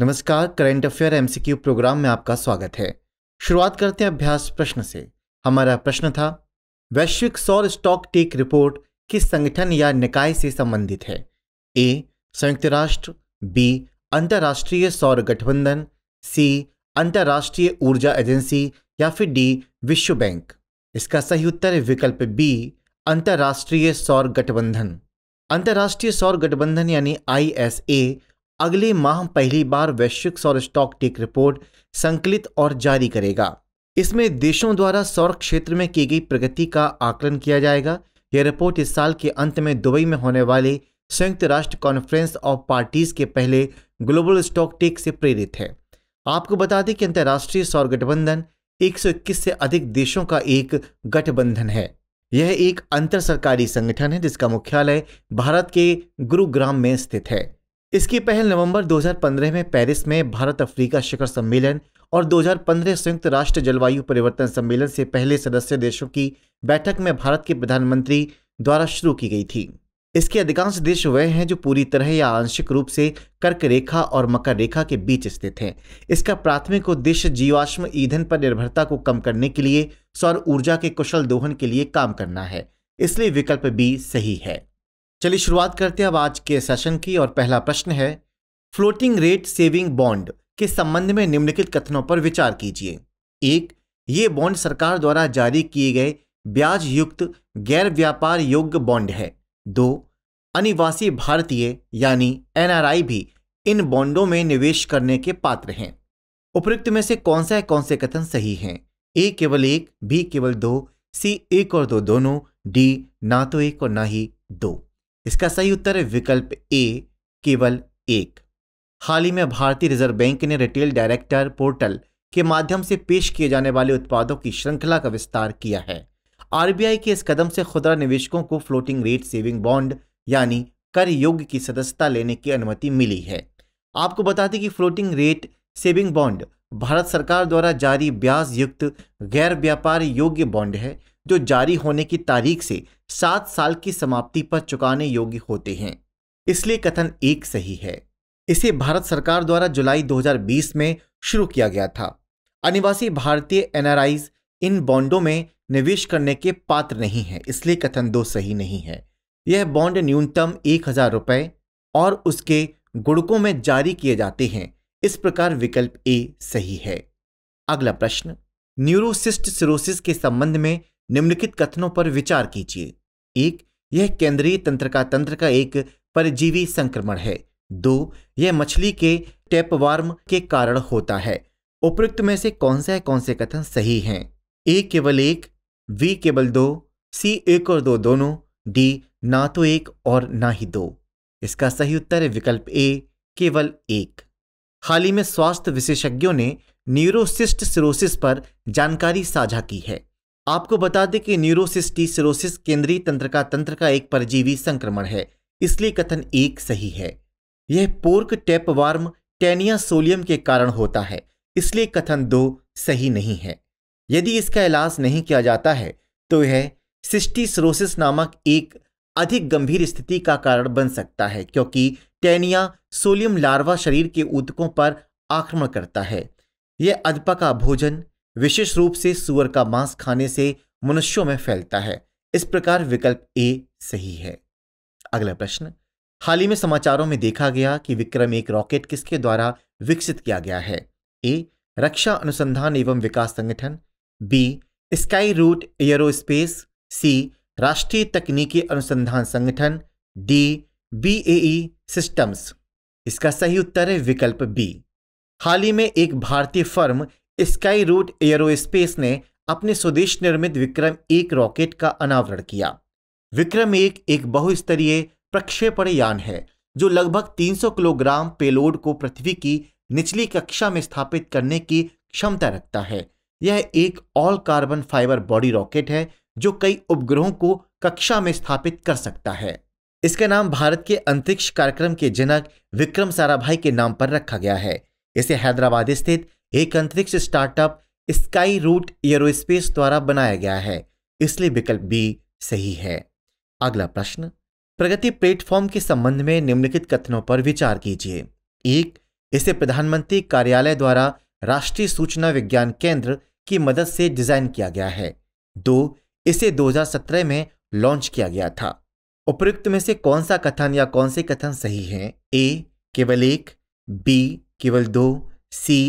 नमस्कार current affair MCQ programme में आपका स्वागत है शुरुआत करते हैं अभ्यास प्रश्न से हमारा प्रश्न था वैश्विक सौर स्टॉक टेक रिपोर्ट किस संगठन या निकाय से संबंधित है ए संयुक्त राष्ट्र बी अंतर्राष्ट्रीय सौर गठबंधन सी अंतर्राष्ट्रीय ऊर्जा एजेंसी या फिर डी विश्व बैंक इसका सही उत्तर है विकल्प बी अंतर्राष्ट्रीय सौर गठबंधन अंतर्राष्ट्रीय सौर गठबंधन यानी आई अगले माह पहली बार वैश्विक सौर स्टॉक टेक रिपोर्ट संकलित और जारी करेगा इसमें देशों द्वारा सौर क्षेत्र में की गई प्रगति का आकलन किया जाएगा यह रिपोर्ट इस साल के अंत में दुबई में होने वाले संयुक्त राष्ट्र कॉन्फ्रेंस ऑफ पार्टीज के पहले ग्लोबल स्टॉक टेक से प्रेरित है आपको बता दें कि अंतर्राष्ट्रीय सौर गठबंधन 121 से अधिक देशों का एक गठबंधन है यह एक अंतर सरकारी संगठन है जिसका मुख्यालय भारत के गुरुग्राम में स्थित है इसकी पहल नवंबर 2015 में पेरिस में भारत अफ्रीका शिखर सम्मेलन और 2015 संयुक्त राष्ट्र जलवायु परिवर्तन सम्मेलन से पहले सदस्य देशों की बैठक में भारत के प्रधानमंत्री द्वारा शुरू की गई थी इसके अधिकांश देश वह हैं जो पूरी तरह या आंशिक रूप से कर्क रेखा और मकर रेखा के बीच स्थित हैं इसका प्राथमिक उद्देश्य जीवाश्म ईंधन पर निर्भरता को कम करने के लिए सौर ऊर्जा के कुशल दोहन के लिए काम करना है इसलिए विकल्प बी सही है चलिए शुरुआत करते हैं अब आज के सेशन की और पहला प्रश्न है फ्लोटिंग रेट सेविंग बॉन्ड के संबंध में निम्नलिखित कथनों पर विचार कीजिए एक ये बॉन्ड सरकार द्वारा जारी किए गए ब्याज युक्त गैर व्यापार योग्य बॉन्ड है दो अनिवासी भारतीय यानी एनआरआई भी इन बॉन्डों में निवेश करने के पात्र हैं उपयुक्त में से कौन सा कौन से कथन सही हैं ए केवल एक बी केवल दो सी एक और दो दोनों डी ना तो एक और ना ही दो इसका सही उत्तर है विकल्प ए केवल एक हाल ही में भारतीय रिजर्व बैंक ने रिटेल डायरेक्टर पोर्टल के माध्यम से पेश किए जाने वाले उत्पादों की श्रृंखला का विस्तार किया है आरबीआई के इस कदम से खुदरा निवेशकों को फ्लोटिंग रेट सेविंग बॉन्ड यानी कर योग्य की सदस्यता लेने की अनुमति मिली है आपको बता दें कि फ्लोटिंग रेट सेविंग बॉन्ड भारत सरकार द्वारा जारी ब्याज युक्त गैर व्यापार योग्य बॉन्ड है जो जारी होने की तारीख से सात साल की समाप्ति पर चुकाने योग्य होते हैं इसलिए कथन एक सही है इसे भारत सरकार द्वारा जुलाई 2020 में शुरू किया गया था अनिवासी भारतीय एनआरआईज इन बॉन्डों में निवेश करने के पात्र नहीं है इसलिए कथन दो सही नहीं है यह बॉन्ड न्यूनतम एक हजार रुपए और उसके गुड़कों में जारी किए जाते हैं इस प्रकार विकल्प ए सही है अगला प्रश्न न्यूरोसिस्ट सिरोसिस के संबंध में निम्नलिखित कथनों पर विचार कीजिए एक यह केंद्रीय तंत्र का तंत्र का एक परजीवी संक्रमण है दो यह मछली के टेपवार्म के कारण होता है उपयुक्त में से कौन से कौन से कथन सही हैं ए केवल एक वी केवल दो सी एक और दो दोनों डी ना तो एक और ना ही दो इसका सही उत्तर है विकल्प ए केवल एक हाल ही में स्वास्थ्य विशेषज्ञों ने न्यूरोसिस्ट सिरोसिस पर जानकारी साझा की है आपको बता दें कि न्यूरोसिस्टिसरोसिस केंद्रीय तंत्रिका तंत्र का एक परजीवी संक्रमण है इसलिए कथन एक सही है यह pork tapeworm Taenia solium के कारण होता है इसलिए कथन दो सही नहीं है यदि इसका इलाज नहीं किया जाता है तो यह सिस्टिसरोसिस नामक एक अधिक गंभीर स्थिति का कारण बन सकता है क्योंकि टेनिया सोलियम लार्वा शरीर के ऊतकों पर आक्रमण करता है यह अधपका भोजन विशेष रूप से सुअर का मांस खाने से मनुष्यों में फैलता है इस प्रकार विकल्प ए सही है अगला प्रश्न हाल ही में समाचारों में देखा गया कि विक्रम एक रॉकेट किसके द्वारा विकसित किया गया है ए रक्षा अनुसंधान एवं विकास संगठन B Skyroot Aerospace C राष्ट्रीय तकनीकी अनुसंधान संगठन डी बी ए सिस्टम्स इसका सही उत्तर है विकल्प बी हाल ही में एक भारतीय फर्म स्काई रूट एयरोस्पेस ने अपने स्वदेश निर्मित विक्रम एक रॉकेट का अनावरण किया विक्रम एक एक बहुस्तरीय प्रक्षेपण यान है जो लगभग 300 किलोग्राम पेलोड को पृथ्वी की निचली कक्षा में स्थापित करने की क्षमता रखता है यह एक all carbon fibre body rocket है जो कई उपग्रहों को कक्षा में स्थापित कर सकता है इसका नाम भारत के अंतरिक्ष कार्यक्रम के जनक विक्रम साराभाई के नाम पर रखा गया है इसे हैदराबाद स्थित एक अंतरिक्ष स्टार्टअप स्काई रूट एयरोस्पेस द्वारा बनाया गया है इसलिए विकल्प बी सही है अगला प्रश्न प्रगति प्लेटफॉर्म के संबंध में निम्नलिखित कथनों पर विचार कीजिए एक इसे प्रधानमंत्री कार्यालय द्वारा राष्ट्रीय सूचना विज्ञान केंद्र की मदद से डिजाइन किया गया है दो इसे 2017 में लॉन्च किया गया था उपयुक्त में से कौन सा कथन या कौन से कथन सही हैं ए केवल एक बी केवल दो सी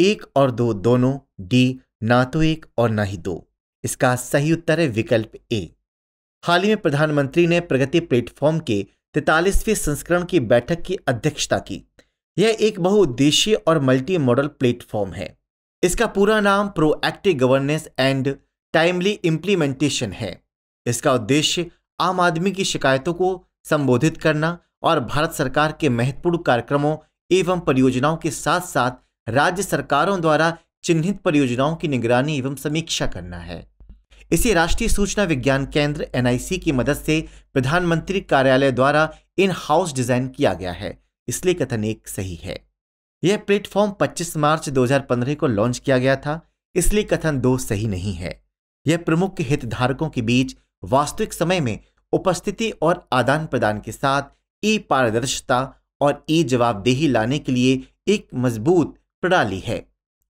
एक और दो दोनों डी ना तो एक और ना ही दो इसका सही उत्तर है विकल्प ए हाल ही में प्रधानमंत्री ने प्रगति प्लेटफॉर्म के तैतालीसवें संस्करण की बैठक की अध्यक्षता की यह एक बहुउद्देशीय और मल्टी मॉडल प्लेटफॉर्म है इसका पूरा नाम proactive governance and timely implementation है इसका उद्देश्य आम आदमी की शिकायतों को संबोधित करना और भारत सरकार के महत्वपूर्ण कार्यक्रमों एवं परियोजनाओं के साथ साथ राज्य सरकारों द्वारा चिन्हित परियोजनाओं की निगरानी एवं समीक्षा करना है इसे राष्ट्रीय सूचना विज्ञान केंद्र एनआईसी की मदद से प्रधानमंत्री कार्यालय द्वारा इन हाउस डिजाइन किया गया है इसलिए कथन एक सही है यह प्लेटफॉर्म 25 मार्च 2015 को लॉन्च किया गया था इसलिए कथन दो सही नहीं है यह प्रमुख हितधारकों के बीच वास्तविक समय में उपस्थिति और आदान प्रदान के साथ ई पारदर्शिता और ई जवाबदेही लाने के लिए एक मजबूत प्रणाली है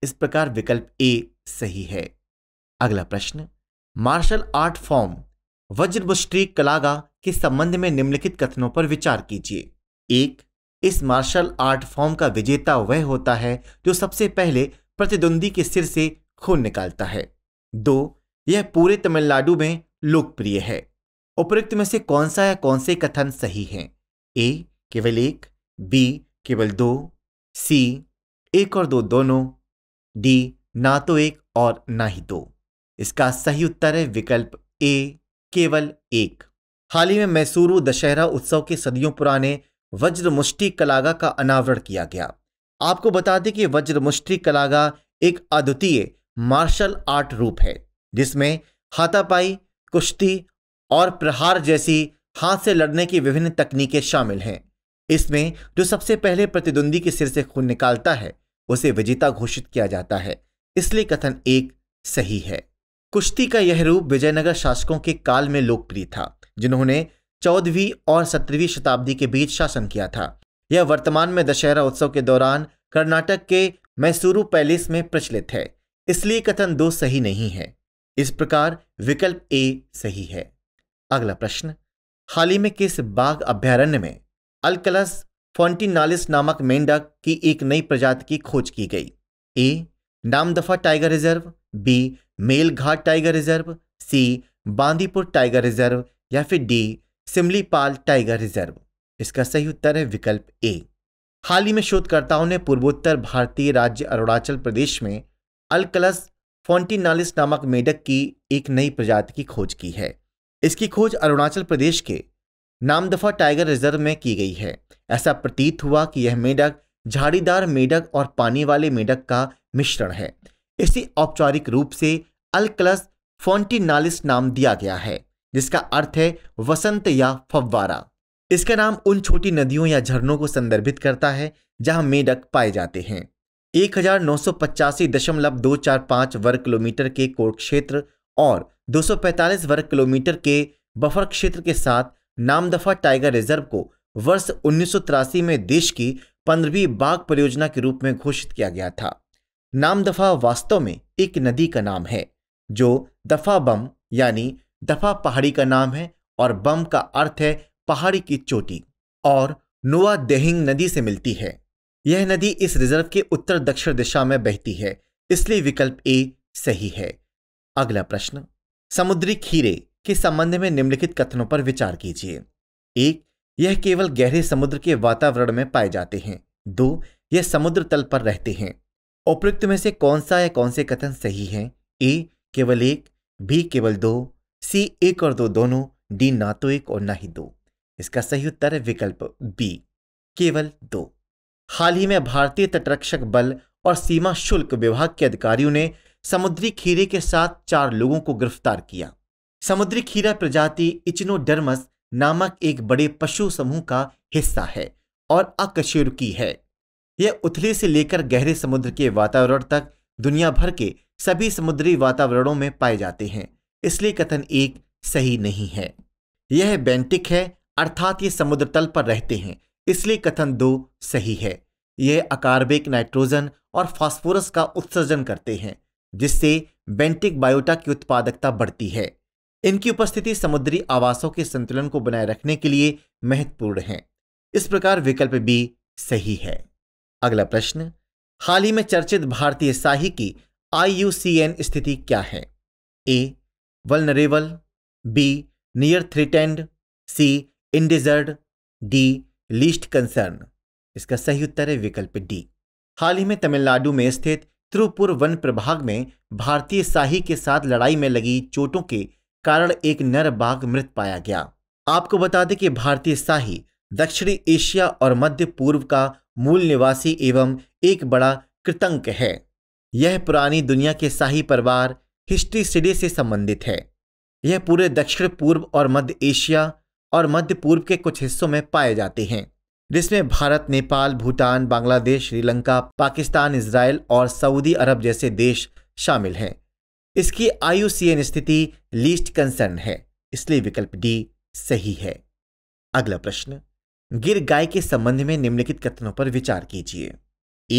इस प्रकार विकल्प ए सही है अगला प्रश्न martial art form Vajramushti Kalaga के संबंध में निम्नलिखित कथनों पर विचार कीजिए एक इस मार्शल आर्ट फॉर्म का विजेता वह होता है जो सबसे पहले प्रतिद्वंदी के सिर से खून निकालता है दो यह पूरे तमिलनाडु में लोकप्रिय है उपरोक्त में से कौन सा या कौन से कथन सही हैं ए केवल एक बी केवल दो सी एक और दो दोनों डी ना तो एक और ना ही दो इसका सही उत्तर है विकल्प ए केवल एक हाल ही में मैसूरू दशहरा उत्सव के सदियों पुराने वज्र मुष्टि कलागा का अनावरण किया गया आपको बता दें कि वज्र मुष्टि कलागा एक अद्वितीय मार्शल आर्ट रूप है जिसमें हाथापाई कुश्ती और प्रहार जैसी हाथ से लड़ने की विभिन्न तकनीकें शामिल हैं इसमें जो सबसे पहले प्रतिद्वंदी के सिर से खून निकालता है उसे विजेता घोषित किया जाता है इसलिए कथन एक सही है कुश्ती का यह रूप विजयनगर शासकों के काल में लोकप्रिय था जिन्होंने चौदहवीं और सत्रहवीं शताब्दी के बीच शासन किया था यह वर्तमान में दशहरा उत्सव के दौरान कर्नाटक के मैसूरू पैलेस में प्रचलित है इसलिए कथन दो सही नहीं है इस प्रकार विकल्प ए सही है अगला प्रश्न हाल ही में किस बाघ अभ्यारण्य में अलकलस फोन्टीनालिस नामक मेंढक की एक नई प्रजाति की खोज की गई A Namdapha tiger reserve B Melghat tiger reserve C Bandipur tiger reserve या फिर डी सिमलीपाल टाइगर रिजर्व इसका सही उत्तर है विकल्प ए हाल ही में शोधकर्ताओं ने पूर्वोत्तर भारतीय राज्य अरुणाचल प्रदेश में अलकलस फोन्टीनालिस नामक मेढक की एक नई प्रजाति की खोज की है इसकी खोज अरुणाचल प्रदेश के नामदफा टाइगर रिजर्व में की गई है ऐसा प्रतीत हुआ कि यह मेढक झाड़ीदार मेढक और पानी वाले मेढक का मिश्रण है इसे औपचारिक रूप से अल्कलस फोन्टीनालिस नाम दिया गया है जिसका अर्थ है वसंत या फव्वारा इसका नाम उन छोटी नदियों या झरनों को संदर्भित करता है जहां मेढक पाए जाते हैं एक वर्ग किलोमीटर के कोर क्षेत्र और 245 वर्ग किलोमीटर के बफर क्षेत्र के साथ नामदफा टाइगर रिजर्व को वर्ष उन्नीस में देश की पंद्रहवीं बाघ परियोजना के रूप में घोषित किया गया था नामदफा वास्तव में एक नदी का नाम है जो दफा बम यानी दफा पहाड़ी का नाम है और बम का अर्थ है पहाड़ी की चोटी और नुआ देहिंग नदी से मिलती है यह नदी इस रिजर्व के उत्तर दक्षिण दिशा में बहती है इसलिए विकल्प ए सही है अगला प्रश्न समुद्री खीरे के संबंध में निम्नलिखित कथनों पर विचार कीजिए एक यह केवल गहरे समुद्र के वातावरण में पाए जाते हैं दो यह समुद्र तल पर रहते हैं उपयुक्त में से कौन सा या कौन से कथन सही है ए केवल एक बी केवल दो सी एक और दो दोनों डी ना तो एक और ना ही दो इसका सही उत्तर है विकल्प बी केवल दो हाल ही में भारतीय तटरक्षक बल और सीमा शुल्क विभाग के अधिकारियों ने समुद्री खीरे के साथ चार लोगों को गिरफ्तार किया समुद्री खीरा प्रजाति इचनोडर्मस नामक एक बड़े पशु समूह का हिस्सा है और अकशेरुकी है यह उथले से लेकर गहरे समुद्र के वातावरण तक दुनिया भर के सभी समुद्री वातावरणों में पाए जाते हैं इसलिए कथन एक सही नहीं है यह बेंटिक है अर्थात ये समुद्र तल पर रहते हैं इसलिए कथन दो सही है यह अकार्बिक नाइट्रोजन और फास्फोरस का उत्सर्जन करते हैं जिससे बेंटिक बायोटा की उत्पादकता बढ़ती है इनकी उपस्थिति समुद्री आवासों के संतुलन को बनाए रखने के लिए महत्वपूर्ण है इस प्रकार विकल्प बी सही है अगला प्रश्न हाल ही में चर्चित भारतीय शाही की आईयूसीएन स्थिति क्या है A vulnerable B near threatened C endangered D least concern इसका सही उत्तर है विकल्प डी हाल ही में तमिलनाडु में स्थित त्रिपुर वन प्रभाग में भारतीय शाही के साथ लड़ाई में लगी चोटों के कारण एक नर बाघ मृत पाया गया आपको बता दें कि भारतीय शाही दक्षिणी एशिया और मध्य पूर्व का मूल निवासी एवं एक बड़ा कृतंक है यह पुरानी दुनिया के शाही परिवार हिस्ट्री सिडी से संबंधित है यह पूरे दक्षिण पूर्व और मध्य एशिया और मध्य पूर्व के कुछ हिस्सों में पाए जाते हैं जिसमें भारत नेपाल भूटान बांग्लादेश श्रीलंका पाकिस्तान इसराइल और सऊदी अरब जैसे देश शामिल हैं इसकी आईयूसीएन स्थिति लीस्ट कंसर्न है इसलिए विकल्प डी सही है अगला प्रश्न गिर गाय के संबंध में निम्नलिखित कथनों पर विचार कीजिए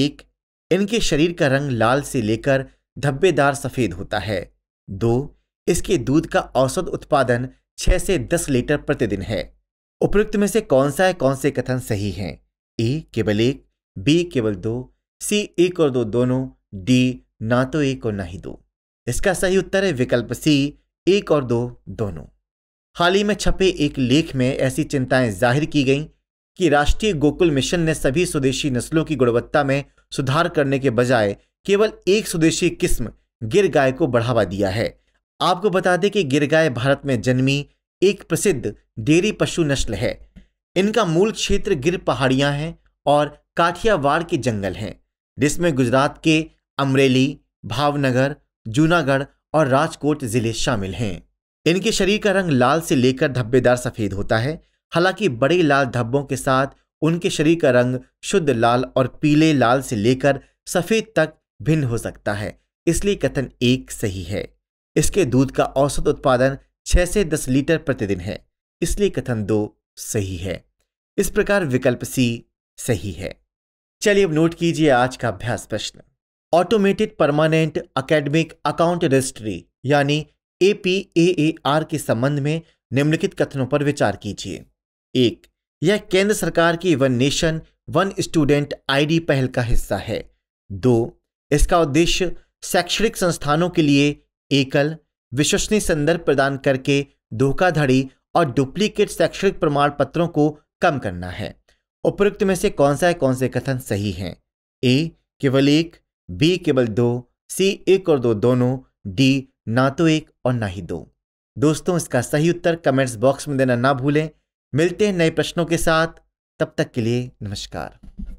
एक इनके शरीर का रंग लाल से लेकर धब्बेदार सफेद होता है दो इसके दूध का औसत उत्पादन छह से दस लीटर प्रतिदिन है उपयुक्त में से कौन सा है कौन से कथन सही है ए केवल एक बी केवल दो सी एक और दो दोनों डी ना तो एक और ना ही दो इसका सही उत्तर है विकल्प सी एक और दो दोनों हाल ही में छपे एक लेख में ऐसी चिंताएं जाहिर की गईं कि राष्ट्रीय गोकुल मिशन ने सभी स्वदेशी नस्लों की गुणवत्ता में सुधार करने के बजाय केवल एक स्वदेशी किस्म गिर गाय को बढ़ावा दिया है आपको बता दें कि गिर गाय भारत में जन्मी एक प्रसिद्ध डेयरी पशु नस्ल है इनका मूल क्षेत्र गिर पहाड़ियां हैं और काठियावाड़ के जंगल हैं जिसमें गुजरात के अमरेली भावनगर जूनागढ़ और राजकोट जिले शामिल हैं इनके शरीर का रंग लाल से लेकर धब्बेदार सफेद होता है हालांकि बड़े लाल धब्बों के साथ उनके शरीर का रंग शुद्ध लाल और पीले लाल से लेकर सफेद तक भिन्न हो सकता है इसलिए कथन एक सही है इसके दूध का औसत उत्पादन 6 से 10 लीटर प्रतिदिन है इसलिए कथन दो सही है इस प्रकार विकल्प सी सही है चलिए अब नोट कीजिए आज का अभ्यास प्रश्न automated permanent academic account registry यानी A P A A R के संबंध में निम्नलिखित कथनों पर विचार कीजिए एक यह केंद्र सरकार की one nation one student ID पहल का हिस्सा है दो इसका उद्देश्य शैक्षणिक संस्थानों के लिए एकल विश्वसनीय संदर्भ प्रदान करके धोखाधड़ी और डुप्लीकेट शैक्षणिक प्रमाण पत्रों को कम करना है उपयुक्त में से कौन सा है कौन से कथन सही हैं ए केवल एक बी केवल दो सी एक और दो दोनों डी ना तो एक और ना ही दो दोस्तों इसका सही उत्तर कमेंट्स बॉक्स में देना ना भूलें मिलते हैं नए प्रश्नों के साथ तब तक के लिए नमस्कार